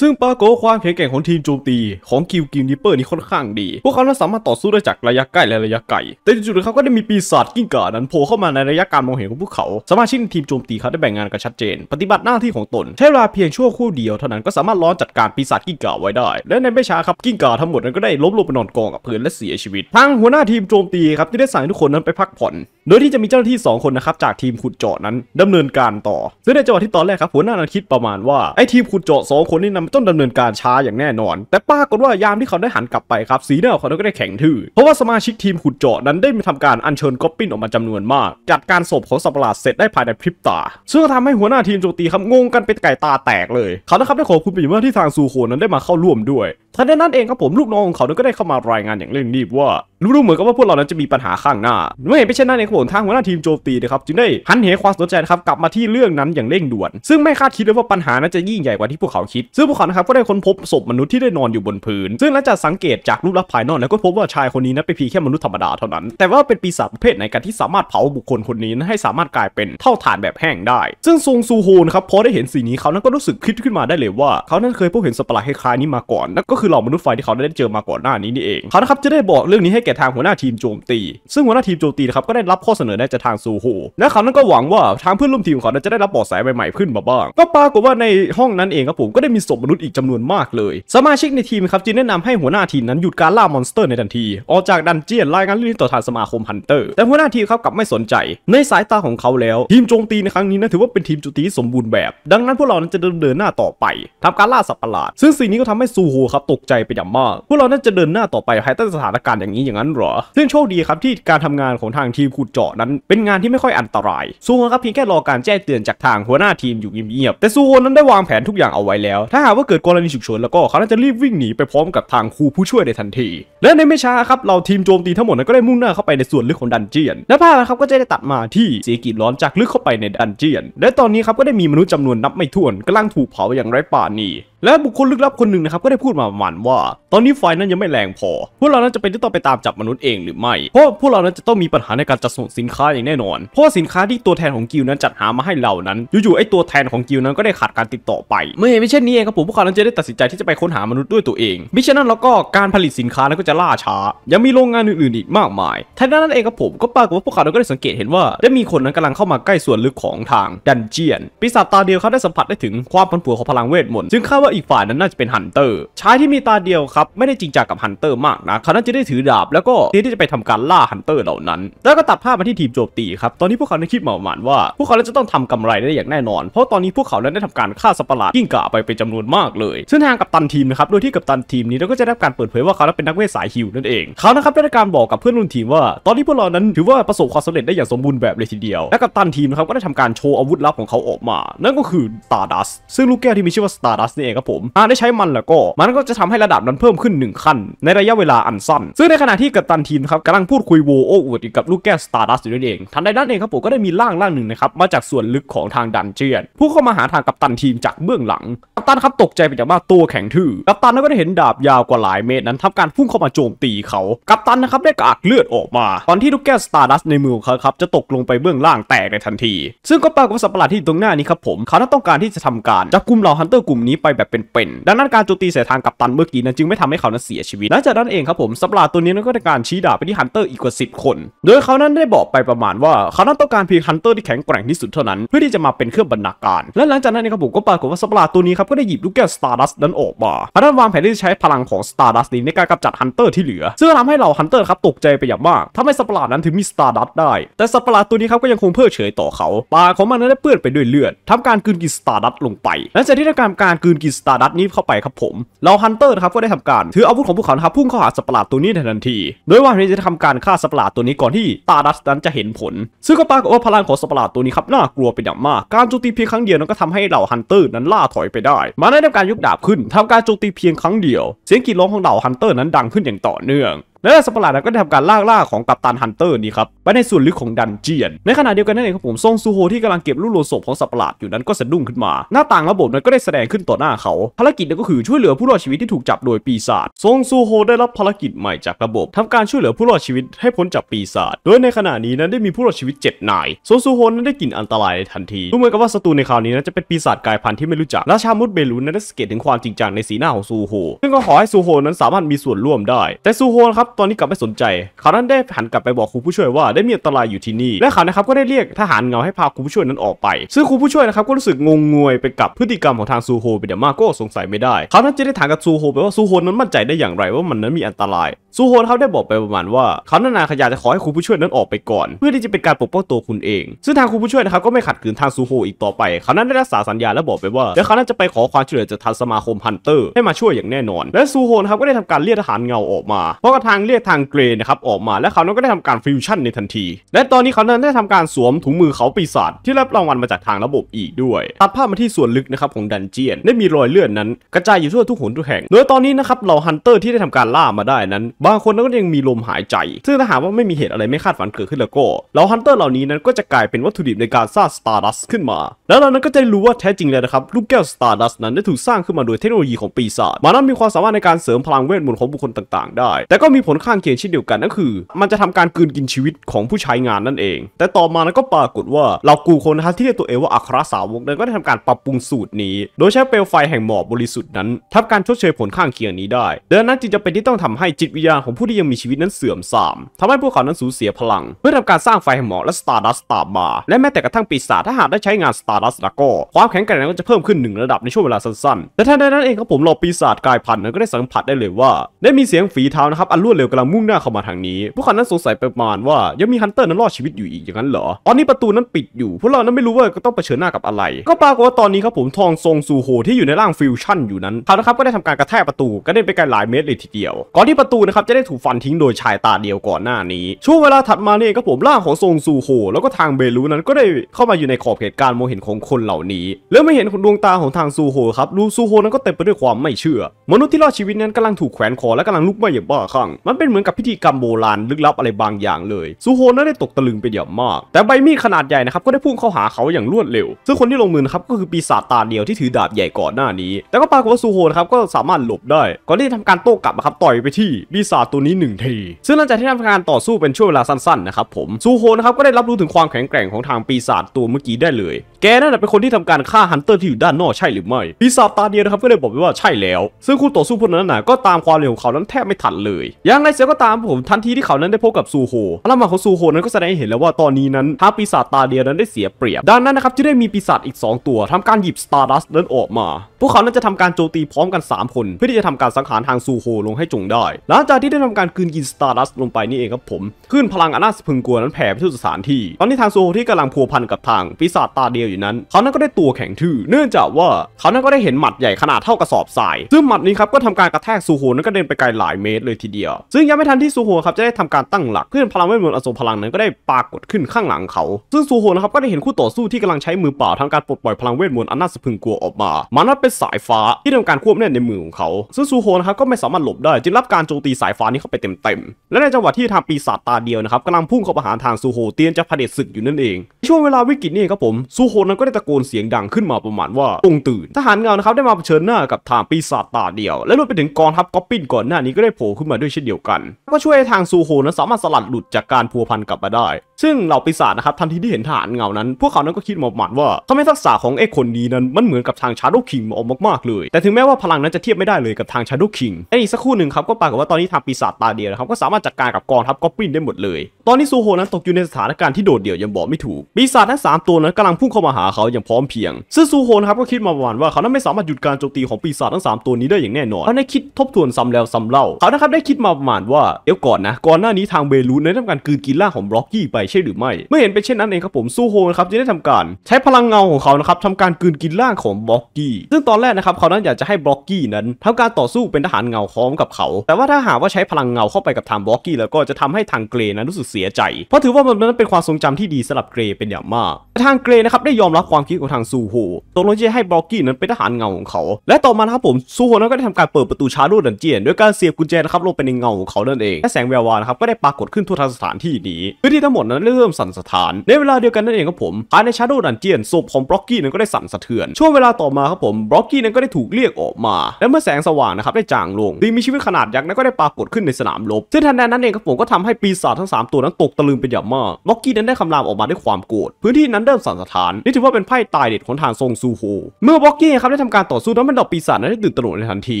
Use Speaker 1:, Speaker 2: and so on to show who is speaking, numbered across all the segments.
Speaker 1: ซึ่งปาโกความแข็งแกร่งของทีมโจมตี ของคิวกิวนิเปอร์นี่ค่อนข้างดี พวกเขาสามารถต่อสู้ได้จากระยะใกล้และระยะไกล แต่จู่ๆเขาก็ได้มีปีศาจกิ้งก่านั้นโผล่เข้ามาในระยะการมองเห็นของพวกเขาสมาชิกในทีมโจมตีเขาได้แบ่งงานกันชัดเจน ปฏิบัติหน้าที่ของตน ใช้เวลาเพียงชั่วครู่เดียวเท่านั้นก็สามารถล้อมจัดการปีศาจกิ้งก่าไว้ได้ และในไม่ช้าครับกิ้งก่าทั้งหมดนั้นก็ได้ล้มลงไปนอนกองกับพื้นและเสียชีวิตทางหัวหน้าทีมโจมตีครับที่ได้สั่งให้ทุกคนนั้นไปพักผ่อนโดยที่จะมีเจ้าหน้าที่2คนนะครับจากทีมขุดเจาะนั้นดำเนินการต่อซึ่งในจังหวะที่ตอนแรกครับหัวหน้านั้นคิดประมาณว่าไอ้ทีมขุดเจาะ2คนนี่นำต้นดำเนินการช้าอย่างแน่นอน แต่ปรากฏว่ายามที่เขาได้หันกลับไปครับสีหน้าของเขาก็ได้แข็งทื่อ เพราะว่าสมาชิกทีมขุดเจาะนั้นได้ทำการอัญเชิญก๊อปปิ้นออกมาจำนวนมาก จัดการศพของสัปหลาดเสร็จได้ภายในพริบตา ซึ่งทำให้หัวหน้าทีมโจตีครับงงกันเป็นไก่ตาแตกเลย เขานะครับได้ขอบคุณไปอย่างมากที่ทางซูโคนั้นได้มาเข้าร่วมด้วยทันใดนั้นเองครับผมลูกน้องของเขาก็ได้เข้ามารายงานอย่างเร่งรีบว่ารู้ๆเหมือนกับว่าพวกเรานั้นจะมีปัญหาข้างหน้าไม่เห็นเช่นนั้นเองครับผมทางหัวหน้าทีมโจมตีนะครับจึงได้หันเหความสนใจนะครับกลับมาที่เรื่องนั้นอย่างเร่งด่วน ซึ่งไม่คาดคิดเลยว่าปัญหานั้นจะยิ่งใหญ่กว่าที่พวกเขาคิดซึ่งพวกเขาครับก็ได้ค้นพบศพมนุษย์ที่ได้นอนอยู่บนพื้นซึ่งหลังจากสังเกตจากรูปลักษณ์ภายนอกแล้วก็พบว่าชายคนนี้นั้นเป็นเพียงแค่มนุษย์ธรรมดาเท่านั้นแต่ว่าเป็นปีศาจประเภทไหนกันที่สามารถเผาบุคคลคนนี้ให้สามารถกลายเป็นเท่าฐานแบบแห้งได้ ซึ่งซงซูโฮนครับพอได้เห็นสีนี้เขานั้นก็รู้สึกคิดขึ้นมาได้เลยว่าเขานั้นเคยพบเห็นสปาร์ตคล้ายนี้มาก่อนนั่นก็คืือเหล่ามนุษย์ไฟที่เขาได้เจอมาก่อนหน้านี้นี่เองเขาครับจะได้บอกเรื่องนี้ให้แก่ทางหัวหน้าทีมโจมตีซึ่งหัวหน้าทีมโจมตีนะครับก็ได้รับข้อเสนอแนะจากทางซูโฮและเขานั้นก็หวังว่าทางเพื่อนร่วมทีมของเขาจะได้รับเบาะแสใหม่ๆขึ้นมาบ้างก็ปรากฏว่าในห้องนั้นเองครับผมก็ได้มีศพมนุษย์อีกจำนวนมากเลย สมาชิกในทีมครับจึงแนะนำให้หัวหน้าทีมนั้นหยุดการล่ามอนสเตอร์ในทันที ออกจากดันเจียนรายงานเรื่องนี้ต่อทางสมาคมฮันเตอร์แต่หัวหน้าทีมครับกลับไม่สนใจ ในสายตาของเขาแล้วทีมโจมตีในครั้งนี้นนถือว่าเป็นทีมโจมตีสมบูรณ์แบบดังนั้นพวกเรานั้นจะเดินหน้าต่อไป ทำการล่าสัตว์ประหลาด ซึ่งสิ่งนี้ก็ทำให้ซูโฮครับตกใจไปอย่างมาก พวกเราน่าจะเดินหน้าต่อไปภายใต้สถานการณ์อย่างนี้อย่างนั้นหรอ ซึ่งโชคดีครับที่การทำงานของทางทีมขุดเจาะนั้น เป็นงานที่ไม่ค่อยอันตรายซูโนครับเพียงแค่รอการแจ้งเตือนจากทางหัวหน้าทีมอยู่เงียบๆ แต่ซูโอนั้นได้วางแผนทุกอย่างเอาไว้แล้ว ถ้าหากว่าเกิดกรณีฉุกเฉินแล้วก็เขาน่าจะรีบวิ่งหนีไปพร้อมกับทางครูผู้ช่วยในทันที และในไม่ช้าครับ เราทีมโจมตีทั้งหมดนั้นก็ได้มุ่งหน้าเข้าไปในส่วนลึกของดันเจียนและภาพนะครับก็จะได้ตัดมาที่เสียกิจร้อนจากลึกเข้าไปในดันเจียน และตอนนี้ครับก็ได้มีมนุษย์จำนวนนับไม่ถ้วนกาลังถูกเผาอย่างไร้ป่านีและบุคคลลึกลับคนหนึ่งนะครับ ก็ได้พูดมาประมาณว่า ตอนนี้ไฟนั้นยังไม่แรงพอพวกเรานั้นจะเป็นที่ต้องไปตามจับมนุษย์เองหรือไม่เพราะพวกเรานั้นจะต้องมีปัญหาในการจัดส่งสินค้าอย่างแน่นอน เพราะสินค้าที่ตัวแทนของกิลนั้นจัดหามาให้เรานั้น อยู่ๆไอ้ตัวแทนของกิลนั้นก็ได้ขาดการติดต่อไป เมื่อเห็นไม่เช่นนี้เองครับผมพวกเขานั้นจะได้ตัดสินใจที่จะไปค้นหามนุษย์ด้วยตัวเองมิฉะนั้นแล้วก็การผลิตสินค้านั้นก็จะล่าช้า ยังมีโรงงานอื่นๆอีกมากมายทั้งนนั้นเองครับผมก็ปรากฏว่าพวกเขาก็ได้สังเกตเห็นว่า ได้มีคนนั้นกำลังเข้ามาใกล้ส่วนลึกของทางดันเจียนปีศาจตาเดียวเขาได้สัมผัสได้ถึงความผันผวนของพลังเวทมนต์ซึงคาดว่าอีกฝ่ายนั้นน่าจะเป็นฮันเตอร์ชายที่มีตาเดียวครับไม่ได้จริงจังกับฮันเตอร์มากนะเขาน่าจะได้ถือดาบแล้วก็เตรียมที่จะไปทำการล่าฮันเตอร์เหล่านั้น แล้วก็ตัดภาพมาที่ทีมโจมตีครับตอนนี้พวกเขาได้คิดมาหรมานว่าพวกเขาจะต้องทำกำไรได้อย่างแน่นอน เพราะตอนนี้พวกเขานั้นได้ทำการฆ่าสปาลาดกิ้งก่าไปเป็นจำนวนมากเลย ซึ่งทางกับตันทีมนะครับโดยที่กับตันทีมนี้เราก็จะได้รับการเปิดเผยว่าเขาเป็นนักเวทสายฮิวนั่นเองเขานะครับได้การบอกกับเพื่อนรุ่นทีมว่า ตอนนี้พวกเรานั้นถือว่าประสบความสำเร็จได้อย่างสมบูรณ์แบบเลยทีเดียว และกับตันทีมนะครับก็ได้ทำการโชว์อาวุธลับของเขาออกมา นั่นก็คือตาดัสซึ่งลูกแก้วที่มีชื่อว่าสตาร์ดัสนี่เองครับผมหากได้ใช้มันแล้วก็มันก็จะทำให้ระดับนั้นเพิ่มขึ้น1ขั้นในระยะเวลาอันสั้นซึ่งในขณะที่กัปตันทีมครับกำลังพูดคุยโวโอวดกับลูกแก้วสตาร์ดัสอยู่นั่นเอง ทันใดนั้นเองครับผมก็ได้มีร่างร่างหนึ่งนะครับมาจากส่วนลึกของทางดันเจียนผู้เข้ามาหาทางกัปตันทีมจากเบื้องหลังกัปตันครับตกใจไปจากว่าตัวแข็งทื่อกัปตันก็ได้เห็นดาบยาวกว่าหลายเมตรนั้นทำการพุ่งเข้ามาโจมตีเขา กัปตันนะครับได้กากเลือดออกมา ตอนที่ลูกแก้วสตาร์ดัสในมือของเขาครับจะตกลงไปเบื้องล่างแตกในทันที ซึ่งก็ปรากฏว่าสัตว์ประหลาดที่ตรงหน้านี้ครับผมเขาต้องการที่จะทำการจับกลุ่มเหล่าฮันเตอร์กลุ่มนี้ไปแบบแบบเป็นๆดังนั้นการโจมตีสายทางกับตันเมื่อกี้นั้นจึงไม่ทำให้เขานั้นเสียชีวิตและจากนั้นเองครับผม สัปลาตัวนี้นั้นก็ได้การชี้ดาบไปที่ฮันเตอร์อีกกว่าสิคนโดยเขานั้นได้บอกไปประมาณว่าเขานั้นต้องการเพียงฮันเตอร์ที่แข็งแกร่งที่สุดเท่านั้น เพื่อที่จะมาเป็นเครื่องบรรณาการและหลังจากนั้นเองครับผมก็ปรากฏว่าสัปลาตัวนี้ครับก็ได้หยิบลูกแก้วสตาร์ดัสนั้นออกมาเขานั้นวางแผนที่จะใช้พลังของสตาร์ดัสนี้ในการกำจัดฮันเตอร์ที่เหลือซึ่งทำให้เราฮันเตอร์ครับตกใจไปอย่างมากทำให้สัปลานั้นถึงมีสตาร์ดัสได้แต่สัปลาตัวนี้ครับก็ยังคงเพอเฉยต่อเขาปากของมันนั้นได้เปื้อนไปด้วยเลือดทำการกนกินสตาร์ดัสลงไปหลังจากที่้การกนกินสตาร์ดัตนี้เข้าไปครับผมเราฮันเตอร์นะครับก็ได้ทำการถืออาวุธของพวกเขาครับพุ่งเข้าหาสั์ปหลาดตัวนี้ในทันที โดยว่านี้จะทำการฆ่าสั์ปหลาดตัวนี้ก่อนที่ตาดัตนั้นจะเห็นผลซึ่งก็ปรากฏว่าพลังของสั์ปหลาดตัวนี้ครับน่ากลัวเป็นอย่างมาก การโจมตีเพียงครั้งเดียวนั้นก็ทำให้เหล่าฮันเตอร์นั้นล่าถอยไปได้ มาได้ทำการยกดาบขึ้น ทำการโจมตีเพียงครั้งเดียว เสียงกรีดร้องของเหล่าฮันเตอร์นั้นดังขึ้นอย่างต่อเนื่องและสัวปรหลาดก็ได้ทำการลากล่าของกัปตันฮันเตอร์นี้ครับ ไปในส่วนลึกของดันเจียน ในขณะเดียวกันนั่นเองครับผมซงซูโฮที่กำลังเก็บลูกโลศพของสั์ปหลาดอยู่นั้นก็สะดุ้งขึ้นมา หน้าต่างระบบนั้นก็ได้แสดงขึ้นต่อหน้าเขา ภารกิจนั้นก็คือช่วยเหลือผู้รอดชีวิตที่ถูกจับโดยปีศาจซงซูโฮได้รับภารกิจใหม่จากระบบทำการช่วยเหลือผู้รอดชีวิตให้พ้นจากปีศาจโดยในขณะนี้นั้นได้มีผู้รอดชีวิต7นายซงซูโฮนั้นได้กลิ่นอันตรายในทันทีดูเหมือนกับว่าศัตรูในคราวนี้นั้นจะเป็นปีศาจกายพันธุ์ที่ไม่รู้จักชามุดเบลูนั้นได้สังเกตถึงความจริงจังในสีหน้าของซูโฮซึ่งก็ขอให้ซูโฮนั้นสามารถมีส่วนร่วมได้ แต่ซูโฮครับับตอนนี้กลับไม่สนใจเขานั้นได้หันกลับไปบอกครูผู้ช่วยว่าได้มีอันตรายอยู่ที่นี่ และเขานะครับก็ได้เรียกทหารเงาให้พาครูผู้ช่วยนั้นออกไป ซึ่งครูผู้ช่วยนะครับก็รู้สึกงงงวยไปกับพฤติกรรมของทางซูโฮเป็นอย่างมากก็สงสัยไม่ได้ เขานั้นจะได้ถามกับซูโฮไปว่าซูโฮนั้นมั่นใจได้อย่างไรว่ามันนั้นมีอันตราย ซูโฮนเขาได้บอกไปประมาณว่าเขาน้นาขยาจะขอให้ครูผู้ช่วยนั้นออกไปก่อนเพื่อที่จะเป็นการปกป้องตัวคุณเอง ซึ่งทางครูผู้ช่วยนะครับก็ไม่ขัดขืนทางซูโฮอีกต่อไปเขานั้นได้รักษาสัญญาและบอกไปว่าเดี๋ยวเขานั้นจะไปขอความช่วยเหลือจากทางสมาคมฮันเตอร์ให้มาช่วยอย่างแน่นอน และซูโฮนครับก็ได้ทำการเรียกทหารเงาออกมาเพราะทาางเรียกทางเกรนะครับออกมาและเขานั้นก็ได้ทำการฟิวชั่นในทันทีและตอนนี้เขานั้นได้ทำการสวมถุงมือเขาปีศาจที่รับรางวัลมาจากทางระบบอีกด้วยตัดภาพมาที่ส่วนลึกนะครับของดันเจียนได้มีรอยเลือดนั้น กระจายอยู่ทั่วทุกหนทุกแห่งโดยตอนนี้นะครับเหล่าฮันเตอร์ที่ได้ทำการล่ามาได้นั้นบางคนนั้นก็ยังมีลมหายใจซึ่งถ้าหากว่าไม่มีเหตุอะไรไม่คาดฝันเกิดขึ้นแล้วก็เหล่าฮันเตอร์เหล่านี้นั้นก็จะกลายเป็นวัตถุดิบในการสร้างสตาร์ดัสขึ้นมา แล้วเรานั้นก็จะรู้ว่าแท้จริงแล้วนะครับลูกแก้วสตาร์ดัสนั้นได้ถูกสร้างขึ้นมาโดยเทคโนโลยีของปีศาจมนนั้นมีความสามารถในการเสริมพลังเวทมนต์ของบุคคลต่าง ๆได้ แต่ก็มีผลข้างเคียงเช่นเดียวกันนั่นคือ มันจะทำการกืนกินชีวิตของผู้ใช้งานนั่นเอง แต่ต่อมานั้นก็ปรากฏว่าเรากูคนนะครับที่เรียกตัวเองว่าอัครสาวกนั้นก็ได้ทำการปรับปรุงสูตรนี้ โดยใช้เปลวไฟแห่งหมอกบริสุทธิ์นั้นทำการชดเชยผลข้างเคียงนี้ได้ดังนั้นจึงจะเป็นที่ต้องทำให้จิตวิญญาณของผู้ที่ยังมีชีวิตนั้นเสื่อมทรามทำให้พวกเขานั้นสูญเสียพลังเพื่อทำการสร้างไฟแห่งหมอกและสตาร์ดัสตามมาและแม้แต่กระทั่งปีศาจถ้าหากได้ใช้งานสตาร์ดัสแล้วก็ความแข็งแกร่งก็จะเพิ่มขึ้นหนึ่งระดับในช่วงเวลาสั้นๆแต่ท่านใดนั้นเองครับผมอปีศาจกายพันธุ์นั้นก็ได้สัมผัสได้เลยว่า ได้มีเสียงฝีเท้านะครับอันรวดเร็วกำลังมุ่งหน้าเข้ามาทางนี้ พวกเขานั้นสงสัยประมาณว่ายังมีฮันเตอร์นั้นรอดชีวิตอยู่อีกอย่างนั้นเหรอตอนนี้ประตูนั้นปิดอยู่ พวกเรานั้นไม่รู้ว่าต้องเผชิญหน้ากับอะไร ก็ปรากฏว่าตอนนี้ครับผมทองทรงซูโฮที่อยู่ในร่างฟิวชั่นอยู่นั้น เขานะครับก็ได้ทำการกระแทกประตูก็ได้ไปไกลหลายเมตรเลยทีเดียว ก่อนที่ประตูนะครับจะได้ถูกฟันทิ้งโดยชายตาเดียวก่อนหน้านี้ ช่วงเวลาถัดมาเนี่ยครับผมร่างของทรงซูโฮแล้วก็ทางเบลูนั้น ก็ได้เข้ามาอยู่ในขอบเขตการมองเห็นของคนเหล่านี้ แล้วไม่เห็นดวงตาของทางซูโฮครับูซูโฮนั้นก็เต็มไปด้วยความไม่เชื่อ มนุษย์ที่รอดชีวิตนั้นกำลังถูกแขวนคอและกำลังลุกไหม้อย่างบ้าคลั่งมันเป็นเหมือนกับพิธีกรรมโบราณลึกลับอะไรบางอย่างเลย ซูโฮนั้นได้ตกตะลึงไปอย่างมาก แต่ใบมีดขนาดใหญ่นะครับก็ได้พุ่งเข้าหาเขาอย่างรวดเร็วซึ่งคนที่ลงมือนะครับก็คือปีศาจตาเดียวที่ถือดาบใหญ่ก่อนหน้านี้ แต่ก็ปรากฏว่าซูโฮนะครับก็สามารถหลบได้ก่อนที่ทำการโต้กลับนะครับต่อยไปที่ปีศาจตัวนี้หนึ่งทีซึ่งหลังจากที่ทำการต่อสู้เป็นช่วงเวลาสั้นๆนะครับผมซูโฮนะครับก็ได้รับรู้ถึงความแข็งแกร่งของทางปีศาจตัวเมื่อกี้ได้เลย แกนั่นแหละเป็นคนที่ทำการฆ่าฮันเตอร์ที่อยู่ด้านนอกใช่หรือไม่ปีศาจตาเดียวนะครับก็ได้บอกไปว่าใช่แล้ว ซึ่งคู่ต่อสู้พวกนั้นนะก็ตามความเร็วของเขานั้นแทบไม่ทันเลยยางไรเสียก็ตามผมทันทีที่เขานั้นได้พบกับซูโฮพลังของซูโฮนั้นก็แสดงให้เห็นแล้วว่าตอนนี้นั้นทางปีศาจตาเดียนั้นได้เสียเปรียบดังนั้นนะครับจึงได้มีปีศาจอีก 2 ตัว ทำการหยิบสตาร์ดัสนั้นออกมา พวกเขานั้นจะทำการโจมตีพร้อมกัน 3 คน เพื่อที่จะทำการสังหารทางซูโฮลงให้จงได้ หลังจากที่ได้ทำการคืนกินสตาร์ดัสลงไปนี่เองครับผมขึ้นพลังอนาสพึงกลัวนั้นแผ่ไปทั่วสถานที่ ตอนนี้ทางซูโฮที่กำลังพัวพันกับทางปีศาจตาเดียวอยู่นั้น เขานั้นก็ได้ตัวแข็งทื่อเนื่องจากว่าเขานั้นก็ได้เห็นหมัดใหญ่ขนาดเท่ากระสอบทรายซึ่งหมัดนี้ครับก็ทำการกระแทกซูโฮนั้นก็เดินไปไกลหลายเมตรเลยทีเดียวซึ่งยังไม่ทันที่ซูโฮครับจะได้ทำการตั้งหลักเพื่อนพลังเวทมนต์อสูรพลังนั้นก็ได้ปรากฏขึ้นข้างหลังเขา ซึ่งซูโฮนะครับก็ได้เห็นคู่ต่อสู้ที่กำลังใช้มือเปล่าทำการปลดปล่อยพลังเวทมนต์อันน่าสะพึงกลัวออกมามันนั้นเป็นสายฟ้าที่ทำการควบแน่นในมือของเขาซึ่งซูโฮนะครับก็ไม่สามารถหลบได้จึงรับการโจมตีสายฟ้านี้เข้าไปเต็มๆ และในจังหวะที่ทางปีศาจตาเดียวนะครับกำลังพุ่งเข้าไปหาทางซูโฮเตียนจะเผด็จศึกอยู่นั่นเอง ช่วงเวลาวิกฤตนี่ครับผมซูโฮนั้นก็ได้ตะโกนเสียงดังขึ้นมาประมาณว่ารงตื่น ทหารเงานะครับได้มาเผชิญหน้ากับทางปีศาจตาเดียวและรวมไปถึงกองทัพก๊อปปินก่อนหน้านี้ก็ได้โผล่ขึ้นมาด้วยเช่นเดียยวกันก็ช่วยทางซูโฮนั้นสามารถสลัดหลุดจากการพัวพันกลับมาได้ ซึ่งเหล่าปีศาจนะครับทันทีที่เห็นฐานเงานั้น พวกเขานั้นก็คิดหมอบหมัดว่าทำไมทักษะของไอ้คนนี้นั้น มันเหมือนกับทางชาร์โดคิงออกมากๆเลย แต่ถึงแม้ว่าพลังนั้นจะเทียบไม่ได้เลยกับทางชาร์โดคิงไอ้สักครู่หนึ่งครับก็ปรากฏว่าตอนนี้ทางปีศาจตาเดียวนะครับก็สามารถจัดการกับกองทัพก็ปิ้นได้หมดเลย ตอนนี้ซูโฮนั้นตกอยู่ในสถานการณ์ที่โดดเดี่ยวยังบอกไม่ถูก ปีศาจทั้งมตัวนั้นกำลังพุ่งเข้ามาหาเขาอย่างพร้อมเพียงซึ่งซูโฮนะครับก็คิดมามาณว่าเขานั้นไม่สามารถหยุดการโจมตีของปีศาจทั้ง3ตัวนี้ได้อย่างแน่นอนเขาได้คิดทบทวนซ้ำแล้วซ้ำเล่าเขานะครับได้คิดมาประมาณว่าเดี๋ยวก่อนนะก่อนหน้านี้ทางเบลูนได้ทำการกืนกินล่าของบล็อกกี้ไปใช่หรือไม่เมื่อเห็นเป็นเช่นนั้นเองครับผมซูโฮนะครับจะได้ทำการ ใช้พลังเงาของเขานะครับทำการกืนกินล่างของบล็อกกี้ซึ่งตอนแรกนะครับเขานั้นอยากจะให้บล็อกกี้นั้น ทำการต่อสู้เป็นทหารเงาพร้อมกับเขา แต่ว่าถ้าหากว่าใช้พลังเงาเข้าไปกับทางบล็อกกี้แล้วก็จะทำให้ทางเกรนั้นรู้สึกเสียใจเพราะถือว่ามันนั้นเป็นความทรงจำที่ดีสำหรับเกรเป็นอย่างมากทางเกรนะครับได้ยอมรับความคิดของทางซูโฮตกลงจะให้บล็อกกี้นั้นเป็นทหารเงาของเขาและต่อมาครับผมซูโฮนั้นก็ได้ทำการเปิดประตูชาร์โดดันเจียนด้วยการเสียบกุญแจนะครับลงไปในเงงาของเขานั่นเองและแสงแวววานะครับก็ได้ปรากฏขึ้นทั่วทั้งสถานที่นี้พื้นที่ทั้งหมดนั้นเริ่ม สั่นสะท้าน ในเวลาเดียวกันนั่นเองครับผมภายในชาร์โดดันเจียนศพของบล็อกกี้นั้นก็ได้สั่นสะเทือน ช่วงเวลาต่อมาครับผมบล็อกกี้นั้นก็ได้ถูกเรียกออกมา และเมื่อแสงสว่างนะครับได้จางลงสิ่งมีชีวิตขนาดยักษ์นั้นก็ได้ปรากฏขึ้นในสนามรบซึ่งทันใดนั้นเองครับผมก็ทำให้ปีศาจทั้ง3ตัวนั้นตกตะลึงเป็นอย่างมากบล็อกกี้นั้นได้คำรามออกมาด้วยความโกรธพื้นที่นั้นเริ่มสั่นสะท้านนี่ถือว่าเป็นไพ่ตายเด็ดของทางซงซูโฮเมื่อบล็อกกี้ครับได้ทำการต่อสู้นั้นมันดอกปีศาจนั้นได้ตื่นตระหนกในทันที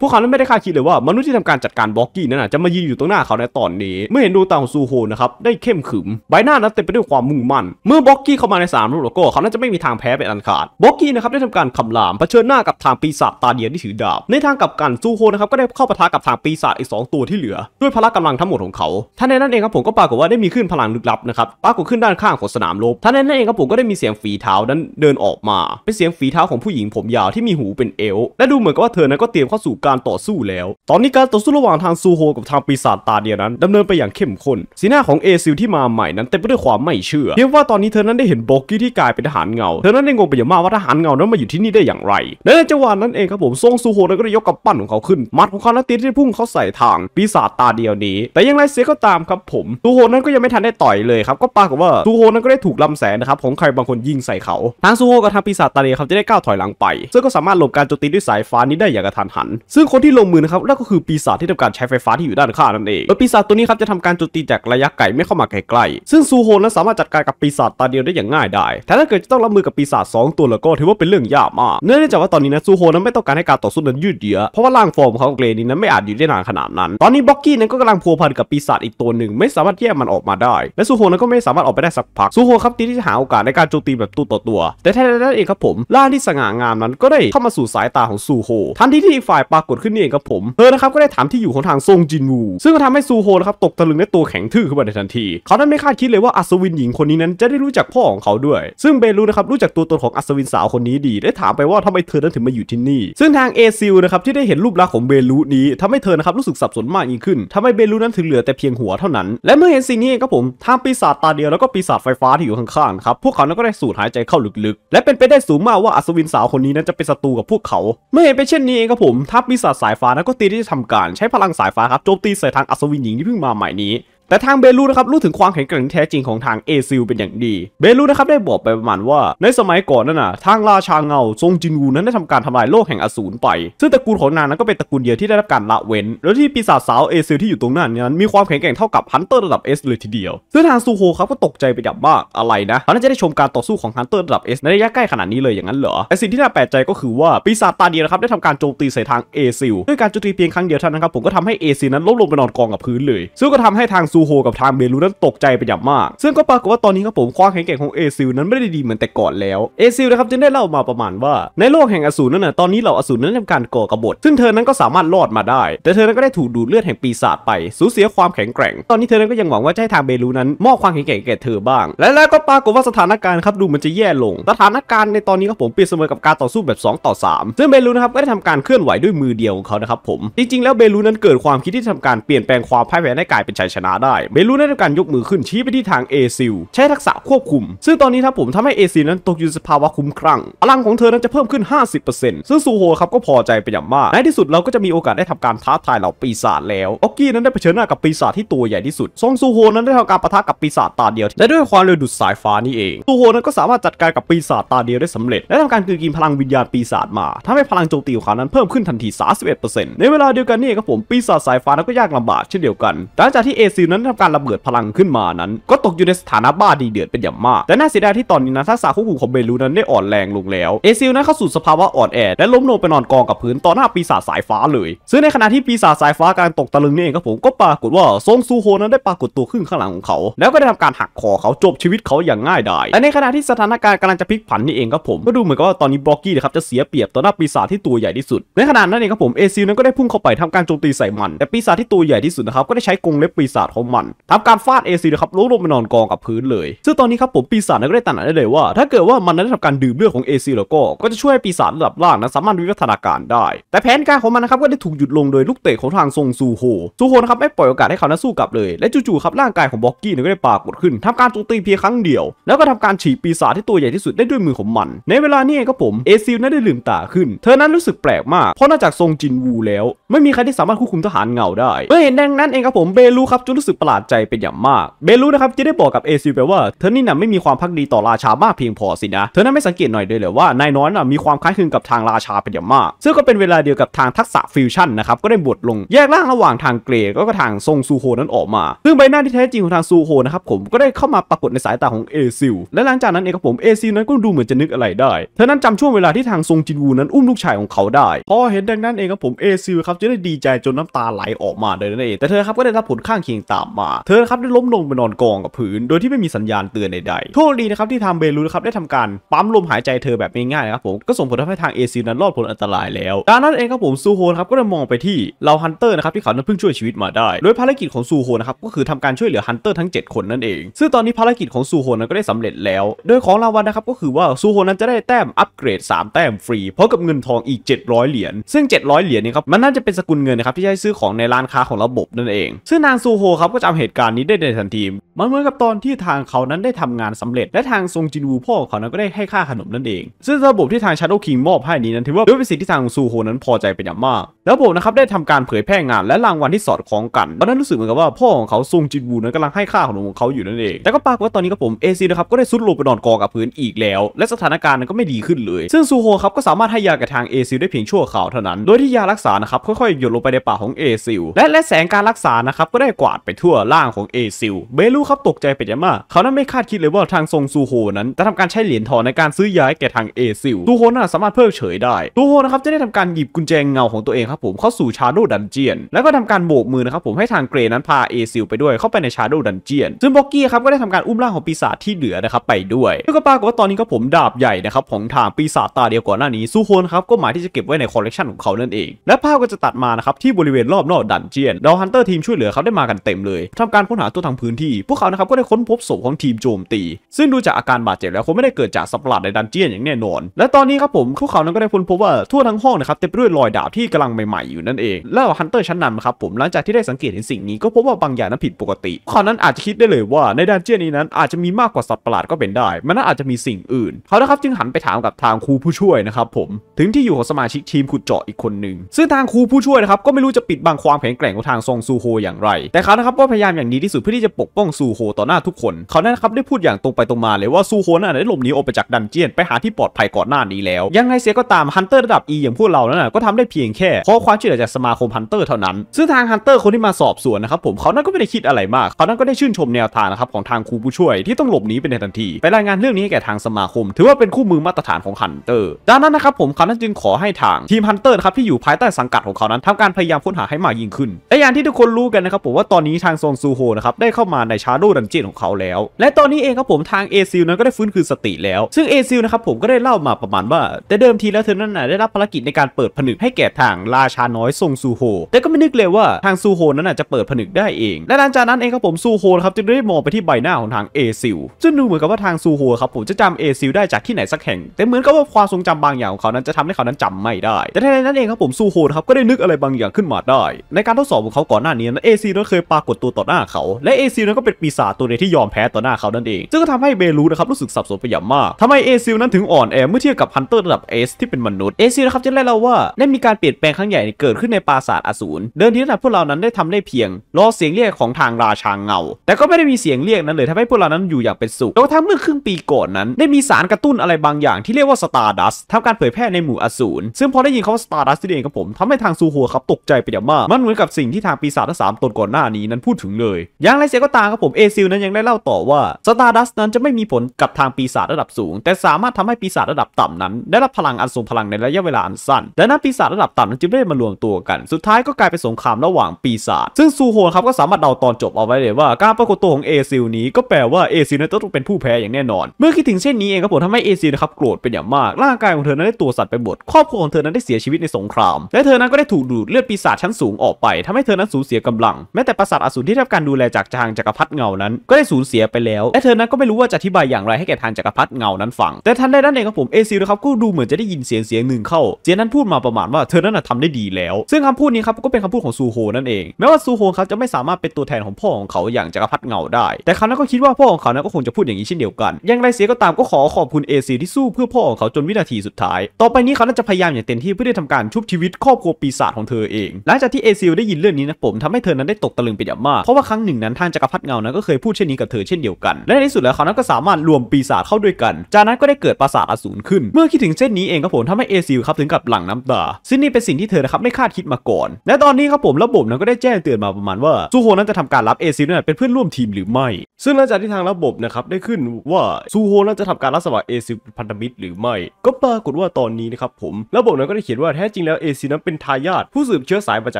Speaker 1: พวกเขาไม่ได้คาดคิดเลยว่ามนุษย์ที่ทำการจัดการบล็อกกี้นั้นจจะมายืนอยู่ตรงหน้าเขาในตอนนี้ เมื่อเห็นดวงตาของซูโฮนะครับได้เข้มขึมใบหน้านั้นเต็มไปด้วยความมุ่งมั่น เมื่อบ็อกกี้เข้ามาในสามรูปโลโก้เขาน่าจะไม่มีทางแพ้เป็นอันขาดบ็อกกี้นะครับได้ทำการคำรามเผชิญหน้ากับทางปีศาจตาเดียนที่ถือดาบ ในทางกลับกันซูโฮนะครับก็ได้เข้าปะทะกับทางปีศาจอีก 2 ตัวที่เหลือ ด้วยพละกำลังทั้งหมดของเขาท่านในนั้นเองครับผมก็ปรากฏว่าได้มีขึ้นพลังลึกลับนะครับปรากฏขึ้นด้านข้างของสนามรบท่านในนั้นเองครับผมก็ได้มีเสียงฝีเท้านั้นเดินออกมาเป็นเสียงฝีเท้าของผู้หญิงผมยาวที่มีหูเป็นเอวและดูเหมือนกับว่าเธอนั้นก็เตรียมเข้าสู่การต่อสู้แล้ว ตอนนี้การต่อสู้ระหว่างทางซูโฮกับทางปีศาจตาเดียนั้น ดำเนินไปอย่างเข้มข้นสีหน้าของเอซิลที่มาใหม่นั้นเต็มไปด้วยความไม่เชื่อ เรียกว่าตอนนี้เธอนั้นได้เห็นโบกี้ที่กลายเป็นทหารเงา เธอนั้นได้งงไปอย่างมากว่าทหารเงานั้นมาอยู่ที่นี่ได้อย่างไรและในจังหวะนั้นเองครับผมซงซูโฮนั้นก็ได้ยกกำปั้นของเขาขึ้น มัดของเขาและตีที่พุ่งเขาใส่ทางปีศาจตาเดียวนี้ แต่ยังไรเสียก็ตามครับผมซูโฮนั้นก็ยังไม่ทันได้ต่อยเลยครับ ก็ปากว่าซูโฮนั้นก็ได้ถูกลำแสงนะครับของใครบางคนยิงใส่เขา ทางซูโฮกับทางปีศาจตาเดียวเขาจะได้ก้าวถอยหลังไป ซึ่งก็สามารถหลบการโจมตีด้วยสายฟ้านี้ได้อย่างกระทันหัน ซึ่งคนที่ลงมือนะครับนั่นก็คือปีศาจที่ทำการใช้ไฟฟ้าที่อยูู่่ด้านข้างนั่นเองโดยปีศาจตัวนี้ครับจะทำการจุตีจากระยะไกลไม่เข้ามาใกล้ๆซึ่งซูโฮนั้นสามารถจัดการกับปีศาจตาเดียวได้อย่างง่ายได้ แต่ถ้าเกิดจะต้องรับมือกับปีศาจ2ตัวแล้วก็ถือว่าเป็นเรื่องยากมากเนื่องจากว่าตอนนี้นะซูโฮนั้นไม่ต้องการให้การต่อสู้นั้นยืดเยื้อเพราะว่าร่างฟอร์มของเกรนี้นั้นไม่อาจอยู่ได้นานขนาดนั้น ตอนนี้บ็อกกี้นั้นก็กำลังพัวพันกับปีศาจอีกตัวหนึ่งไม่สามารถแยกมันออกมาได้ และซูโฮนั้นก็ไม่สามารถออกไปได้สักพัก ซูโฮครับที่จะหาโอกาสในการโจมตีแบบตู้ต่อตัว แต่แท้ๆนั่นเองครับผมร่างที่สง่างามนั้นก็ได้เข้ามาสู่สายตาของซูโฮทันทีที่อีกฝ่ายปรากฏขึ้นนี่เองครับผมเธอนะครับก็ได้ถามที่อยู่ของทางซงจินงูซึ่งก็ทำให้ซูโฮนะครับ ตกตะลึงและตัวแข็งทื่อขึ้นมาในทันที เขาท่้นไม่คาดคิดเลยว่าอัศวินหญิงคนนี้นั้นจะได้รู้จักพ่อของเขาด้วย ซึ่งเบรูนะครับรู้จักตัวตนของอัศวินสาวคนนี้ดีและถามไปว่าทำไมเธอนั้นถึงมาอยู่ที่นี่ ซึ่งทางเอซิลนะครับที่ได้เห็นรูปลักษณ์ของเบรูนี้ ทำให้เธอนะครับรู้สึกสับสนมากยิ่งขึ้นทำให้เบรูนั้นถึงเหลือแต่เพียงหัวเท่านั้นและเมื่อเห็นสิ่งนี้ครับผมทางปีศาจตาเดียวแล้วก็ปีศาจไฟฟ้าที่อยู่ข้างๆครับพวกเขานั้นก็ได้สูดหายใจเข้าลึกๆ และเป็นไปได้สูงมากว่าอัศวินสาวคนนี้นั้นจะเป็นศัตรูกับพวกเขา เมื่อเห็นเป็นเช่นนี้เองครับผมทางปีศาจสายฟ้านั้นก็ตีที่จะทำการใช้พลังสายฟ้าครับโจตีใส่ทางอัศวินหญิงที่เพิ่งมาใหม่นี้แต่ทางเบลูนะครับ รู้ถึงความแข็งแกร่งแท้จริงของทางเอซิลเป็นอย่างดี เบลูนะครับ ได้บอกไปประมาณว่า ในสมัยก่อนนั่นน่ะทางราชาเงาทรงจินวูนั้นได้ทำการทำลายโลกแห่งอสูรไป ซึ่งตระกูลของนางนั้นก็เป็นตระกูลเดียวที่ได้รับการละเว้น แล้วที่ปีศาจสาวเอซิลที่อยู่ตรงหน้านั้น มีความแข็งแกร่งเท่ากับฮันเตอร์ระดับเอสเลยทีเดียวซึ่งทางซูโฮครับก็ตกใจไปอย่างมากอะไรนะเขาน่าจะได้ชมการต่อสู้ของฮันเตอร์ระดับเอสในระยะใกล้ขนาดนี้เลยอย่างนั้นเหรอแต่สิ่งที่น่าแปลกใจก็คือว่า ปีศาจตาเดียวนะครับได้ทำการโจมตีใส่ทางเอซิลด้วยการโจมตีเพียงครั้งเดียวเท่านั้นครับผมก็ทำให้เอซิลนั้นล้มลงไปนอนกองกับพื้นเลยซึ่งก็ทำให้ทางซูโฮกับทางเบลูนั้นตกใจไปอย่างมาก ซึ่งก็ปรากฏว่าตอนนี้ครับผมความแข็งแกร่งของเอซิลนั้นไม่ได้ดีเหมือนแต่ก่อนแล้ว เอซิลนะครับจึงได้เล่ามาประมาณว่าในโลกแห่งอสูรนั้นนะตอนนี้เหล่าอสูรนั้นทำการก่อกบฏ ซึ่งเธอนั้นก็สามารถรอดมาได้ แต่เธอนั้นก็ได้ถูกดูดเลือดแห่งปีศาจไป สูญเสียความแข็งแกร่ง ตอนนี้เธอนั้นก็ยังหวังว่าจะให้ทางเบลูนั้น มอบความแข็งแกร่งแก่เธอบ้าง และแล้วก็ปรากฏว่าสถานการณ์ครับดูมันจะแย่ลง สถานการณ์ในตอนนี้ครับผมเปรียบเสมือนกับการต่อสู้แบบ2ต่อ3 ซึ่งเบูนะครับก็ได้ทำการเคลื่อนไหวด้วยมือเดียวของเขานะครับผมจริงๆ แล้วเบูนั้นเกิดความคิดที่ทการเปลี่ยนแปลงความพ่ายแพ้ให้กลายเป็นชัยชนะได้เบลูได้ทำการยกมือขึ้นชี้ไปที่ทางเอซิลใช้ทักษะควบคุม ซึ่งตอนนี้ถ้าผมทำให้เอซิลนั้นตกอยู่สภาวะคุ้มครั่งพลังของเธอนั้นจะเพิ่มขึ้น 50%ซึ่งซูโฮครับก็พอใจไปอย่างมาก ในที่สุดเราก็จะมีโอกาสได้ทำการท้าทายเหล่าปีศาจแล้วออกกี้นั้นได้เผชิญหน้ากับปีศาจที่ตัวใหญ่ที่สุดซองซูโฮนั้นได้ทำการปะทะกับปีศาจตาเดียวและด้วยความเร็วดุดสายฟ้านี่เองซูโฮนั้นก็สามารถจัดการกับปีศาจตาเดียวได้สำเร็จและทำการคืนกินพลังวิญญาณปีศาจมาทำให้พลังโจมตีของเขานั้นเพิ่มขึ้นทันที31%ในเวลาเดียวกันนี่ครับผมปีศาจสายฟ้านั้นก็ยากลำบากเช่นเดียวกัน หลังจากที่เอซิลั้นทำการระเบิดพลังขึ้นมานั้น ก็ตกอยู่ในสถานะบ้าดีเดือดเป็นอย่างมาก แต่น่าเสียดายที่ตอนนี้นะทักษะควบคุมของเบลูนั้นได้อ่อนแรงลงแล้วเอซิลนั้นเข้าสู่สภาวะอ่อนแอและล้มลงไปนอนกองกับพื้นต่อหน้าปีศาจสายฟ้าเลย ซึ่งในขณะที่ปีศาจสายฟ้าการตกตะลึงนี่เองครับผมก็ปรากฏว่าซงซูโฮนั้นได้ปรากฏตัวขึ้นข้างหลังของเขา แล้วก็ได้ทำการหักคอเขาจบชีวิตเขาอย่างง่ายดายและในขณะที่สถานการณ์กำลังจะพลิกผันนี่เองครับผมก็ดูเหมือนกับว่าตอนนี้บล็อกกี้นะครับจะเสียเปรียบต่อหน้าปีศาจที่ตัวใหญ่ที่สุด ในขณะนั้นเองครับผมเอซิลนั้นก็ได้พุ่งเข้าไปทำการโจมตีใส่มัน แต่ปีศาจที่ตัวใหญ่ที่สุดนะครับก็ได้ใช้กรงเล็บปีศาจของมันทำการฟาดเอซีนะครับล้มลงไปนอนกองกับพื้นเลย ซึ่งตอนนี้ครับผมปีศาจก็ได้ตระหนักได้เลยว่า ถ้าเกิดว่ามันได้ทำการดื่มเลือดของเอซีแล้วก็ก็จะช่วยปีศาจระดับล่างนะ้สามารถวิวัฒนาการได้ แต่แผนการของมันนะครับก็ได้ถูกหยุดลงโดยลูกเตะของทางซงซูโฮซูโฮนะครับไม่ปล่อยโอกาสให้เขานั้นสู้กลับเลยและจู่ๆครับร่างกายของบ็อกกี้ก็ได้ปรากฏขึ้น ทำการโจมตีเพียงครั้งเดียว แล้วก็ทำการฉีกปีศาจที่ตัวใหญ่ที่สุดได้ด้วยมือของมัน ในเวลานี้ก็ผมเอซีนั้นได้ลืมตาขึ้นเธอนั้นรู้สึกแปลกมากเพราะนอกจากซงจินวูแล้ว ไม่มีใครที่สามารถควบคุมทหารเงาได้เมื่อเห็นดังนั้นเองครับผมเบลูครับจงรู้สึกประหลาดใจเป็นอย่างมากเบลูนะครับจะได้บอกกับเอซิลไปว่าเธอนี่น่ะไม่มีความพักดีต่อราชามากเพียงพอสินะ เธอนั้นไม่สังเกตหน่อยเลยเหรอว่านายน้อยน่ะมีความคล้ายคลึงกับทางราชาเป็นอย่างมาก ซึ่งก็เป็นเวลาเดียวกับทางทักษะฟิวชั่นนะครับ ก็ได้บดลง แยกร่างระหว่างทางเกรด็ก็ทางทรงซูโฮนั้นออกมา ซึ่งใบหน้าที่แท้จริงของทางซูโฮนะครับผมก็ได้เข้ามาปรากฏในสายตาของเอซิลและหลังจากนั้นเองครับผมเอซิลนั้นก็ดูเหมือนจะนึกอะไรได้เธอนั้นจำช่วงเวลาที่ทางทรงจินวูนั้นอุ้มลูกชายของเขาได้พอเห็นดังนั้นเองครับผมเอซิลครับจะได้ดีใจจนน้ำตาไหลออกมาเลยนั่นเองแต่เธอครับก็ได้รับผลข้างเคียงตามมาเธอครับได้ล้มลงไปนอนกองกับพื้น โดยที่ไม่มีสัญญาณเตือนใดๆ โชคดีนะครับที่ทางเบลูนะครับ ได้ทำการปั๊มลมหายใจเธอแบบง่ายๆนะครับผม ก็ส่งผลทำให้ทางเอซีนั้นรอดพ้นอันตรายแล้วดังนั้นเองครับผมซูโฮนครับก็ได้มองไปที่เราฮันเตอร์นะครับที่เขานั้นเพิ่งช่วยชีวิตมาได้ โดยภารกิจของซูโฮนะครับก็คือทำการช่วยเหลือฮันเตอร์ทั้ง7 คนนั่นเอง ซึ่งตอนนี้ภารกิจของซูโฮนนั้นก็ได้สำเร็จแล้ว โดยของรางวัลนะครับก็คือว่าซูโฮนนั้นจะได้แต้มอัปเกรด3 แต้มฟรีพร้อมกับเงินทองอีก 700 เหรียญซึ่ง 700 เหรียญนี่ครับมันน่าจะเป็นสกุลเงินนะครับที่ใช้ซื้อของในร้านค้าของระบบนั่นเอง ซึ่งนางซูโฮครัาก็จำเหตุการณ์นี้ได้ในทันทีมันเหมือนกับตอนที่ทางเขานั้นได้ทำงานสำเร็จ และทางซงจินวูพ่อเขานั้นก็ได้ให้ค่าขนมนั่นเอง ซึ่งระบบที่ทางชาโดว์คิงมอบให้นี้นั้นถือว่าด้วยเป็นสิ่งที่ทางซูโฮนั้นพอใจเป็นอย่างมาก ระบบนะครับได้ทำการเผยแพร่งานและรางวัลที่สอดคล้องกันตอนนั้นรู้สึกเหมือนกับว่า พ่อของเขาซงจินวูนั้นกำลังให้ค่าขนมของเขาอยู่นั่นเอง แต่ก็ปรากฏว่าตอนนี้ครับผมเอซีนะครับก็ได้ซุดลงไปนอนกอกับพื้นอีกแล้ว และสถานการณ์นั้นก็ไม่ดีขึ้นเลย ซึ่งซูโฮครับก็สามารถให้ยากับทางเอซิลได้เพียงชั่วคราวเท่านั้นโดยที่ยารักษานะครับค่อยๆหยดลงไปในปาของเอซิลและและแสงการรักษานะครับก็ได้กวาดไปทั่วล่างของเอซิลเบลูครับตกใจไปจังมาก เขานั้นไม่คาดคิดเลยว่าทางทรงซูโฮนั้นจะทำการใช้เหรียญทองในการซื้อย้ายแก่ทางเอซิลตูโฮน่าสามารถเพิกเฉยได้ตูโฮนะครับจะได้ทำการหยิบกุญแจเงาของตัวเองครับผมเข้าสู่ชาโดโดดันเจียน แล้วก็ทำการโบกมือนะครับผมให้ทางเกรนั้นพาเอซิลไปด้วยเข้าไปในชาโดโดดันเจียนซึ่งบ็อกกี้ครับก็ได้ทำการอุ้มร่างของปีศาจที่เหลือนะครับไปด้วยแล้วก็ปรากฏว่าตอนนี้ก็ผมดาบใหญ่นะครับของทางปีศาจตาเดียวก่อนหน้านี้ซูโฮนครับก็หมายที่จะเก็บไว้ในคอลเลกชันของเขานั่นเองและภาพก็จะตัดมานะครับที่บริเวณรอบนอกดันเจียนดอฮันเตอร์ทีมช่วยเหลือเขาได้มากันเต็มเลยทำการค้นหาตัวทางพื้นที่ พวกเขานะครับก็ได้ค้นพบศพของทีมโจมตี ซึ่งดูจากอาการบาดเจ็บแล้วคงไม่ได้เกิดจากสัตว์ประหลาดในดันเจียนอย่างแน่นอน และตอนนี้ครับผม พวกเขานั้นก็ได้ค้นพบว่า ทั่วทั้งห้องนะครับ เต็มไปด้วยรอยดาบที่กำลังใหม่ๆอยู่นั่นเอง แล้วฮันเตอร์ชั้นนำครับผมหลังจากที่ได้สังเกตเห็นสิ่งนี้ก็พบว่าบางอย่างนั้นผิดปกติพวกเขานั้นอาจจะคิดได้เลยว่าในดันเจียนนี้นั้นอาจจะมีมากกว่าสัตว์ประหลาดก็เป็นได้ มันน่าอาจจะมีสิ่งอื่น เขานะครับจึงหันไปถามกับทางครูผู้ช่วยนะครับ ผม ถึงที่อยู่ของสมาชิกทีมขุดเจาะอีกคนหนึ่งซึ่งทางครูผู้ช่วยนะครับก็ไม่รู้จะปิดบังความแข็งแกร่งของทางซองซูโฮอย่างไรแต่เขานะครับก็พยายามอย่างดีที่สุดเพื่อที่จะปกป้องซูโฮต่อหน้าทุกคน เขานั้นครับได้พูดอย่างตรงไปตรงมาเลยว่าซูโฮน่นได้หลบหนีออกไปจากดันเจียน ไปหาที่ปลอดภัยก่อนหน้านี้แล้ว ยังไงเสียก็ตามฮันเตอร์ระดับ E อย่างพวกเรานั้นก็ทำได้เพียงแค่ขอความช่วยเหลือจากสมาคมฮันเตอร์เท่านั้น ซึ่งทางฮันเตอร์คนที่มาสอบสวนนะครับผมเขานั้นก็ไม่ได้คิดอะไรมาก เขานั้นก็ได้ชื่นชมแนวทางนะครับของทางครูผู้ช่วย ที่ต้องหลบหนีไปในทันที ไปรายงานเรื่องนี้ให้แก่ทางสมาคม ถือว่าเป็นคู่มือมาตรฐานของฮันเตอร์ดังนั้นนะครับ ผมเขานั้นจึงขอให้ทางทีมฮันเตอร์ครับที่อยู่ภายใต้สังกัดของเขานั้นทการพยายามค้นหาให้มากยิ่งขึ้นแะอย่างที่ทุกคนรู้กันนะครับผมว่าตอนนี้างซงซูโฮนะครับได้เข้ามาในชาร์โดดันเจียนของเขาแล้ว และตอนนี้เองครับผมทางเอซิลนั้นก็ได้ฟื้นคืนสติแล้ว ซึ่งเอซิลนะครับผมก็ได้เล่ามาประมาณว่า แต่เดิมทีแล้วเธอนั้นได้รับภารกิจในการเปิดผนึกให้แก่ทางราชาน้อยซงซูโฮ แต่ก็ไม่นึกเลยว่าทางซูโฮนั้นจะเปิดผนึกได้เอง และหลังจากนั้นเองครับผมซูโฮครับจึงได้มองไปที่ใบหน้าของทางเอซิลซึ่งดูเหมือนกับว่าทางซูโฮครับผมจะจำเอซิลได้จากที่ไหนสักแห่ง แต่เหมือนกับว่าความทรงจำบางอย่างของเขานั้นจะทำให้เขานั้นจำไม่ได้ แต่ในนั้นเองครับผมซูโฮครับก็ได้นึกอะไรบางอย่างขึ้นมาได้ในการทดสอบของเขาก่อนหน้านี้นะเอซิลนั้นเคยปรากฏตัวต่อหน้าเขาและเอซิลนั้นก็เป็นปีศาจตัวเดียวที่ยอมแพ้ต่อหน้าเขานั่นเอง ซึ่งก็ทำให้เบลูนะครับ รู้สึกสับสนไปอย่างมากทำไมเอซิลนั้นถึงอ่อนแอเมื่อเทียบกับฮันเตอร์ระดับเอสที่เป็นมนุษย์เอซิลนะครับจะเล่าเราว่า ได้มีการเปลี่ยนแปลงครั้งใหญ่เกิดขึ้นในปราสาทอสูรเดินที่ระดับพวกเรานั้นได้ทำได้เพียง รอเสียงเรียกของทางราชาเงาแต่ก็ไม่ได้มีเสียงเรียกนั้นเลยทำให้พวกเรานั้นอยู่อย่างเป็นสุขแลกวทั้งเมื่อครึ่งปีก่อนนั้นได้มีสารกระตุ้นอะไรบางอย่างที่เรียกว่าสตาร์ดัสทำการเผยแพร่ในหมู่อสูรซึ่งพอได้ยินคำว่าสตาร์ดัสที่เองครับผมทำให้ทางซูัวครับตกใจไปอย่างมาก มันเหมือนกับสิ่งที่ทางปีศาจทั้งสามตนก่อนหน้านี้นั้นพูดถึงเลยอย่างไรเสียก็ตามครับผมเอซิลนั้นยังได้เล่าต่อว่าสตาร์ดัสนั้นจะไม่มีผลกับทางปีศาจระดับสูง แต่สามารถทำให้ปีศาจระดับต่ำนั้น ได้รับพลังอันทรงพลังในระยะเวลาอันสั้นดังนั้นปีศาจระดับต่ำนั้นจึงได้มารวมตัวกัน สุดท้ายก็กลายเป็นสงครามระหว่างปีศาจซึ่งซูโฮครับก็สามารถเดาตอนจบเอาไว้เลยว่าการปรากฏตัวของเอซิลนี้ก็แปลว่าเอซิลนั้นต้องเป็นผู้แพ้อย่างแน่นอน เมื่อคิดถึงเช่นนี้เองครับผมทำให้เอซิลนะครับโกรธเป็นอย่างมากร่างกายของเธอนั้นได้ตัวสัตว์ไปหมดครอบครัวของเธอนั้นได้เสียชีวิตในสงคราม และเธอนั้นก็ได้ถูกดูด เลือดปีศาจชั้นสูงออกไปทำให้เธอนั้นสูญเสียกำลังแม้แต่ปราสาทอศูนย์ที่รับการดูแลจากทางจักรพรรดิเงา นั้น ก็ได้สูญเสียไปแล้ว และเธอนั้นก็ไม่รู้ว่าจะอธิบายอย่างไรให้แก่ทางจักรพรรดิเงา นั้นฟัง แต่ทันใดนั้นเองครับผมเอซิลครับก็ดูเหมือนจะได้ยินเสียงเสียงหนึ่งเข้า เสียงนั้นพูดมาประมาณว่าเธอ นั้นทำได้ดีแล้ว ซึ่งคำพูดนี้ครับก็เป็นคำพูดของซูโฮนั่นเอง แม้ว่าซูโฮครับจะไม่สามารถเป็นตัวแทนของพ่อของเขาอย่างจักรพรรดิเงาได้ แต่เขานั้นก็คิดว่าพ่อของเขานั้นก็คงจะพูดอย่างนี้เช่นเดียวกัน อย่างไรเสียก็ตามก็ขอขอบคุณเอซีที่สู้เพื่อพ่อของเขาจนวินาทีสุดท้ายต่อไปนี้เขาน่าจะพยายามอย่างเต็มที่เพื่อได้ทำการชุบชีวิตครอบครัวปีศาจของเธอเองหลังจากที่เอซิลได้ยินเรื่องนี้นะผมทำให้เธอนั้นได้ตกตะลึงเป็นอย่ายมากเพราะว่าครั้งหนึ่งนั้นทางจักรพรรดิเงานั้นก็เคยพูดเช่นนี้กับเธอเช่นเดียวกัน และในที่สุดแล้วเขานั้นก็สามารถรวมปีศาจเข้าด้วยกัน จากนั้นก็ได้เกิดปราสาทอสูรขึ้น เมื่อคิดถึงเช่นนี้เองครับผมทำให้เอซิลครับถึงกับหลั่งน้ำตาซึ่งนี่เป็นสิ่งที่เธอนะครับไม่คาดคิดมาก่อน และตอนนี้ครับผมระบบนั้นก็ได้แจ้งเตือนมาประมาณว่าซูโฮนั้นจะทำการรับเอซิลนั้นเป็นเพื่อนร่วมทีมหรือไม่ซึ่งหลังจากที่ทางระบบนะครับได้ขึ้นว่าซูโฮนั้นจะทำการรับสมัครเอซิลพันธมิตรหรือไม่ ก็ปรากฏว่าตอนนี้นะครับผมระบบนั้นก็ได้เขียนว่าแท้จริงแล้วเอซิลนั้นเป็นทายาทผู้สืบเชื้อสายมาจ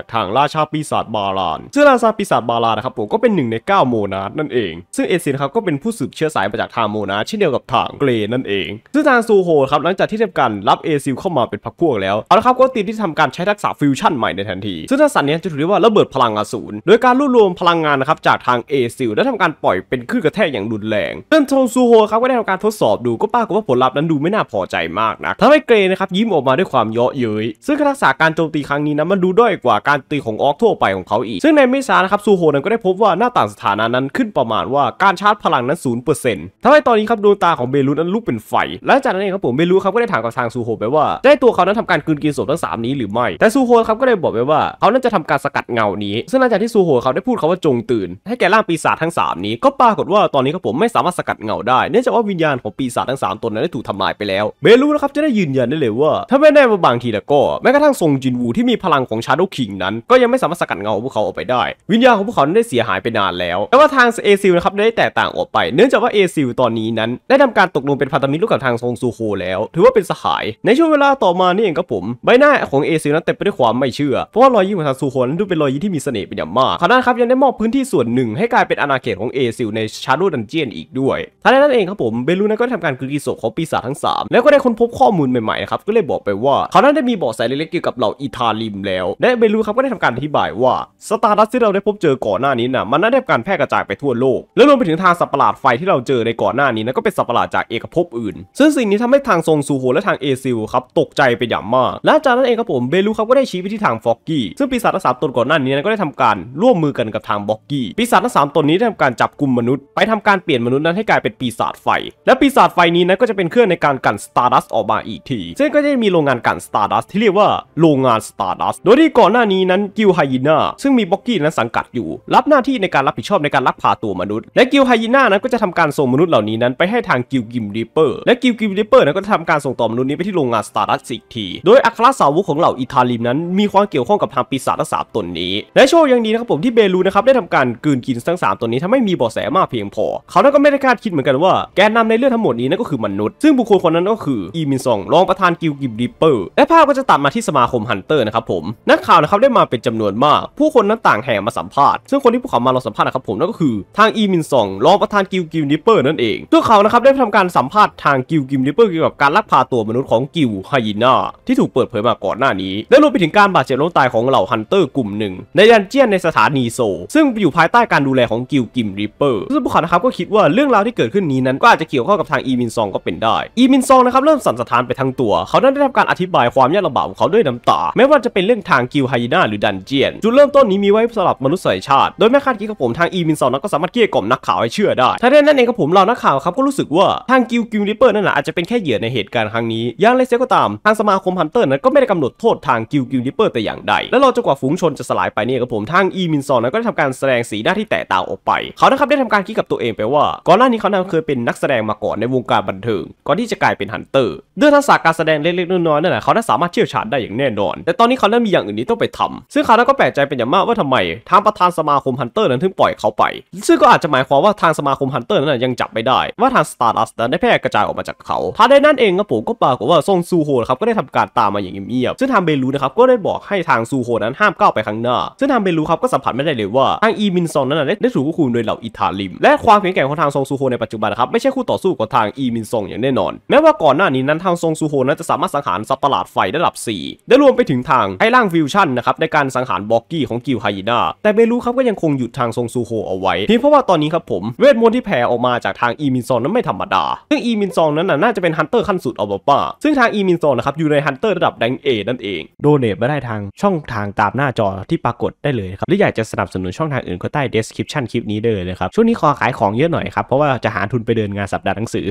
Speaker 1: ากทางราชาปีศาจบาลานซึ่งราชาปีศาจบาลานะครับผมก็เป็นหนึ่งใน 9 โมนาสนั่นเอง ซึ่งเอซินครับก็เป็นผู้สืบเชื้อสายมาจากทางโมนาสเช่นเดียวกับทางเกรนั่นเองซึ่งทางซูโฮครับหลังจากที่ทำการรับเอซิลเข้ามาเป็นพรรคพวกแล้วเอาละครับก็ตีที่ทำการใช้ทักษะฟิวชั่นใหม่ในทันที ซึ่งทักษะนี้จะถือได้ว่าระเบิดพลังอสูรโดยการรวบรวมพลังงานนะครับจากทางเอซิลและทำการปล่อยเป็นคลื่นกระแทกอย่างรุนแรงซึ่งทงซูโฮครับก็ได้ทำการทดสอบดูก็ปรากฏว่าผลลัพธ์นั้นดูไม่น่าพอใจมากนะทำให้เกรนะครับยิ้มออกมาด้วยความเยาะเย้ยซึ่งทักษะการโจมตีครั้งนี้นะมันดูด้อยกว่าการตีของออกทั่วไปของเขาอีก ซึ่งในไม่ช้านะครับซูโฮนั้นก็ได้พบว่าหน้าต่างสถานะนั้นขึ้นประมาณว่าการชาร์จพลังนั้นศูนย์เปอร์เซ็นต์ทำให้ตอนนี้ครับดวงตาของเบลูนั้นลุกเป็นไฟหลังจากนั้นเองครับผมเบลูครับก็ได้ถามกับทางซูโฮไปว่าได้ตัวเขานั้นทำการคืนกินศพทั้ง3นี้หรือไม่แต่ซูโฮครับก็ได้บอกไปว่าเขานั้นจะทำการสกัดเงานี้ ซึ่งหลังจากที่ซูโฮเขาได้พูดเขาว่าจงตื่นให้แก่ร่างปีศาจทั้ง 3 นี้ก็ปรากฏว่าตอนนี้ครับผมไม่สามารถสกัดเงาได้เนื่องจากว่าวิญญาณของปีศาจทั้ง 3 ตนนั้นได้ถูกทำลายไปแล้วเบลูนะครับจะได้ยืนยันได้เลยว่าถ้าไม่ได้มาบางทีแล้วก็แม้กระทั่งทรงจินวูที่มีพลังของชาดคิงนั้น ก็ยังไม่สามารถสกัดเงาพวกเขาออกไปได้ วิญญาณพวกเขาได้เสียหายไปนานแล้วแต่ว่าทางเอซิลนะครับได้แตกต่างออกไป เนื่องจากว่าเอซิลตอนนี้นั้นได้ทำการตกลงเป็นพันธมิตรร่วมกับทางซงซูโคแล้ว ถือว่าเป็นสหาย ในช่วงเวลาต่อมานี่เองครับผม ใบหน้าของเอซิลนั้นเต็มไปด้วยความไม่เชื่อ เพราะว่ารอยยิ้มของทางซูโคนั้นดูเป็นรอยยิ้มที่มีเสน่ห์เป็นอย่างมากขณะนั้นครับยังได้มอบพื้นที่ส่วนหนึ่ง ให้กลายเป็นอาณาเขตของเอซิลในชาร์โดดันเจียน อีกด้วยทันงนั้นเองครับผม เบลูนั้นก็ทำการคืนกีศซของปีศาจทั้ง 3 แล้วก็ได้ค้นพบข้อมูลใหม่ๆครับก็เลยบอกไปว่าเขานั้นได้มีเบาะแสเล็กๆเกี่ยวกับเหล่าอิทาลิมแล้วและเบลูครับก็ได้ทำการอธิบายว่าสตาร์ดัสที่เราได้พบเจอก่อนหน้านี้นะ่ะมันน่ารับการแพร่กระจายไปทั่วโลกและรวมไปถึงทางสัปหลาดไฟที่เราเจอในก่อนหน้านี้นะก็เป็นสัปหลาดจากเอกภพอื่น ซึ่งสิ่งนี้ทำให้ทางทรงซูโฮและทางเอซิลครับตกใจไปอย่างมากและจากนั้นเองครับผมเบลูครับก็ได้ชี้ไปที่ทางฟอกกี้ซึ่งปีศาจทั้งสามตนก่อนหน้านี้นะก็ได้ทำการร่วมมือกันกับทางบ็อกกี้ปีศาจทั้งสามตนนี้ได้ทำการจับกลุ่มมนุษย์ไปทำการเปลี่ยนมนุษย์นั้นให้กลายเป็นปีศาจไฟ และปีศาจไฟนี้นะก็จะเป็นเครื่องในการกันสตาร์ดัสออกมาอีกทีซึ่งก็จะมีโรงงานกันสตาร์ดัสที่เรียกว่าโรงงานสตาร์ดัสโดยที่ก่อนหน้านี้นั้นกิลไฮยีนาซึ่งมีบ็อกกี้นั้นสังกัดอยูู่่รับหน้าที่ในการรับผิดชอบในการลักพาตัวมนุษย์และกิลไฮยีน่านั้นก็จะทำการส่งมนุษย์เหล่านี้นั้นไปให้ทางกิลกิมริเปอร์และกิลกิมริเปอร์นั้นก็จะทำการส่งต่อมนุษย์นี้ไปที่โรงงานสตาร์ดัสอีกทีโดยอัครสาวกของเหล่าอิทาลิมนั้นมีความเกี่ยวข้องกับทางปีศาจทั้งสามตนนี้ และโชคยังดีนะครับผมที่เบลูนะครับได้ทำการกืนกินทั้งสามตนนี้ทำให้มีเบาะแสมากเพียงพอ เขานั้นก็ไม่ได้คาดคิดเหมือนกันว่าแกนนำในเรื่องทั้งหมดนี้นั่นก็คือมนุษย์ซึ่งบุคคลคนนั้นก็คืออีมินซองรองประธานกิลกิมริเปอร์และภาพก็จะตัดมาที่สมาคมฮันเตอร์นะครับผมนักข่าวนะครับได้มาเป็นจำนวนมาก ผู้คนนั้นต่างแห่มาสัมภาทซึ่งคนที่พวกเขามาเราสัมภาษณ์นะครับผมนั่นก็คือ ทางอีมินซองรองประธานกิลกิลนิปเปอร์นั่นเองพวกเขานะครับ ได้ทำการสัมภาษณ์ทางกิลกิลนิปเปอร์เกี่ยวกับการลักพาตัวมนุษย์ของกิลไฮยีน่าที่ถูกเปิดเผยมาก่อนหน้านี้และรวมไปถึงการบาดเจ็บล้มตายของเหล่าฮันเตอร์กลุ่มหนึ่ง ในดันเจียนในสถานีโซ ซึ่งอยู่ภายใต้การดูแลของกิลกิมริปเปอร์ซึ่งพวกเขานะครับก็คิดว่าเรื่องราวที่เกิดขึ้นนี้นั้นก็อาจจะเกี่ยวข้องกับทางอีมินซองก็เป็นได้อีมินซองนะครับเริ่มสั่นสะท้านไปทั้งตัว เขาได้ทาการอธิบายความยากลำบากของเขาด้วยน้าตาไม่ว่าจะเป็นเรื่องทางกิลไฮยีน่าหรือดันเจียนจุดเริ่มต้นนี้มีไว้สำหรับมนุษย์ยชาติโดยไม่คาดคิดกับผมทางอีมินซอนก็สามารถเกลี้ยกล่อมนักข่าวให้เชื่อได้ถ้าได้นั่นเองกับผมเรานักข่าวครับก็รู้สึกว่าทางกิลกิลลิเปอร์นั่นแหละอาจจะเป็นแค่เหยื่อในเหตุการณ์ครั้งนี้ อย่างไรเสียก็ตามทางสมาคมฮันเตอร์นั้นก็ไม่ได้กำหนดโทษทางกิลกิลลิเปอร์แต่อย่างใด และรอจนกว่าฝูงชนจะสลายไปนี่กับผมทางอีมินซอนนั้นก็ได้ทำการแสดงสีหน้าที่แตกต่างออกไป เขานะครับได้ทำการคิดกับตัวเองไปว่าก่อนหน้านี้เขานั้นเคยเป็นนักแสดงมาก่อนในวงการบันเทิง ก่อนที่จะกลายเป็นฮันเตอร์ด้วยทักษะการแสดงเล็กๆน้อยๆนั่นแหละเขาได้สามารถเชี่ยวชาญได้อย่างแน่นอน แต่ตอนนี้เขาได้มีอย่างอื่นนี้ต้องไปทำซึ่งเขา้ก็แปลกใจเป็นอย่างมากว่าทำไมทางประธางสมาคมฮันเตอร์นั้นถึงปล่อยเขาไป ซึ่งก็อาจจะหมายความว่าทางสมาคมฮันเตอร์นั้นยังจับไม่ได้ ว่าทางสตาร์ดัสนั้นได้แพร่กระจายออกมาจากเขาทัาได้นั่นเองครับผมก็ปรากฏว่าซงซูโฮครับก็ได้ทำการตามมาอย่างเงียบๆซึ่งทางเบลูนะครับก็ได้บอกให้ทางซูโฮนั้นห้ามก้าวไปข้างหน้า ซึ่งทางเบลูครับก็สัมผัสไม่ได้เลยว่าทางอีมินซองนั้นได้ถูกควบคุมโดยเหล่าอิตาลิมและความแข็งแกร่งของทางซงซูโฮในปัจจุบันครับไม่ใช่คู่ต่อสู้กับทางอีมินซองอย่างแน่นอน แม้ว่าก่อนหน้านี้นั้นทางซงซูโฮนั้นจะสามารถสังหารสัตว์ประหลาดไฟได้ระดับ4ได้รวมไปถึงทางไอร่างฟิวชั่นนะครับในการสังหารบ็อกกี้ของกิลไฮยีนาแต่เบลูู้ครับก็ยังคงหยุดทางซงซูโฮเอาไว้เพียงเพราะว่าตอนนี้ครับผมเวทมนต์ที่แผ่ออกมาจากทางอีมินซองนั้นไม่ธรรมดา ซึ่งอีมินซองนั้นน่าจะเป็นฮันเตอร์ขั้นสุดอบบ้าซึ่งทางอีมินซองนะครับอยู่ในฮันเตอร์ระดับแดงเอนั่นเอง โดเนทมาได้ทางช่องทางตามหน้าจอที่ปรากฏได้เลยครับ หรืออยากจะสนับสนุนช่องทางอื่นก็ใต้ description คลิปนี้ได้เลยนะครับช่วงนี้ขอขายของเยอะหน่อยครับเพราะว่าจะหาทุนไปเดินงานสัปดาห์หนังสือ